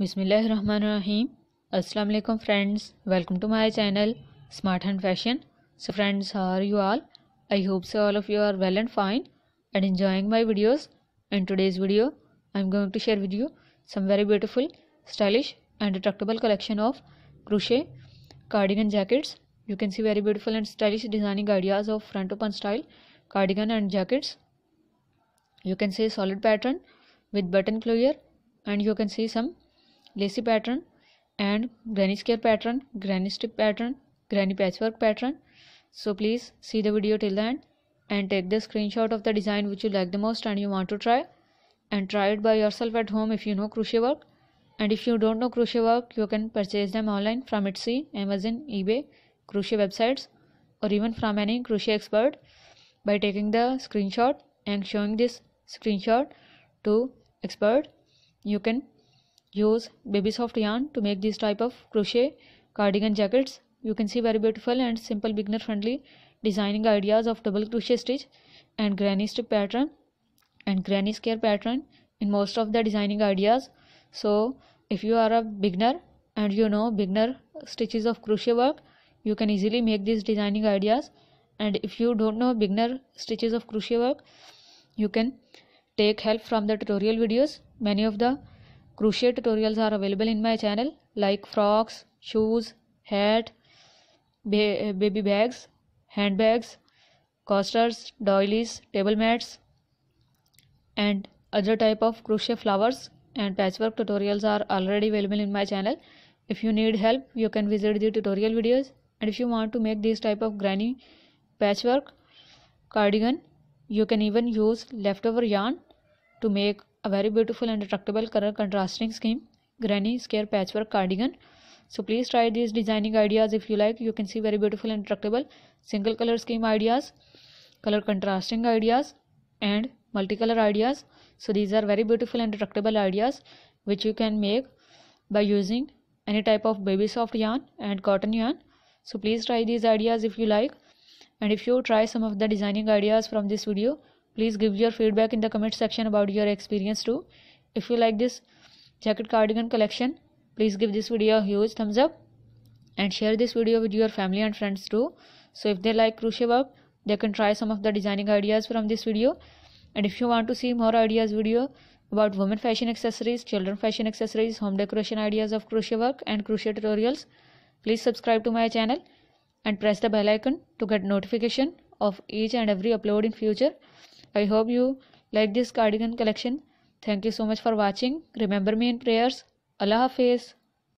बिसमीम अस्सलाम वालेकुम friends welcome to my channel smart and fashion so friends how are you all I hope so all of you are well and fine and enjoying my videos in today's video i'm going to share with you some very beautiful stylish and retractable collection of crochet cardigan jackets you can see very beautiful and stylish designing ideas of front open style cardigan and jackets you can see solid pattern with button closure and you can see some lacy pattern and granny square pattern granny strip pattern granny patchwork pattern so please see the video till the end and take the screenshot of the design which you like the most and you want to try and try it by yourself at home if you know crochet work and if you don't know crochet work you can purchase them online from Etsy, Amazon, eBay, crochet websites or even from any crochet expert by taking the screenshot and showing this screenshot to expert you can use baby soft yarn to make this type of crochet cardigan jackets you can see very beautiful and simple beginner friendly designing ideas of double crochet stitch and granny strip pattern and granny square pattern in most of the designing ideas so if you are a beginner and you know beginner stitches of crochet work you can easily make these designing ideas and if you don't know beginner stitches of crochet work you can take help from the tutorial videos many of the crochet tutorials are available in my channel like frocks shoes hat baby bags handbags costers doilies table mats and other type of crochet flowers and patchwork tutorials are already available in my channel if you need help you can visit the tutorial videos and if you want to make this type of granny patchwork cardigan you can even use leftover yarn to make a very beautiful and retractable color contrasting scheme granny square patchwork cardigan so please try these designing ideas if you like you can see very beautiful and retractable single color scheme ideas color contrasting ideas and multicolor ideas so these are very beautiful and retractable ideas which you can make by using any type of baby soft yarn and cotton yarn so please try these ideas if you like and if you try some of the designing ideas from this video please give your feedback in the comment section about your experience too if you like this jacket cardigan collection please give this video a huge thumbs up and share this video with your family and friends too so if they like crochet work they can try some of the designing ideas from this video and if you want to see more ideas video about women fashion accessories children fashion accessories home decoration ideas of crochet work and crochet tutorials please subscribe to my channel and press the bell icon to get notification of each and every upload in future I hope you like this cardigan collection thank you so much for watching remember me in prayers अल्लाह हाफिज़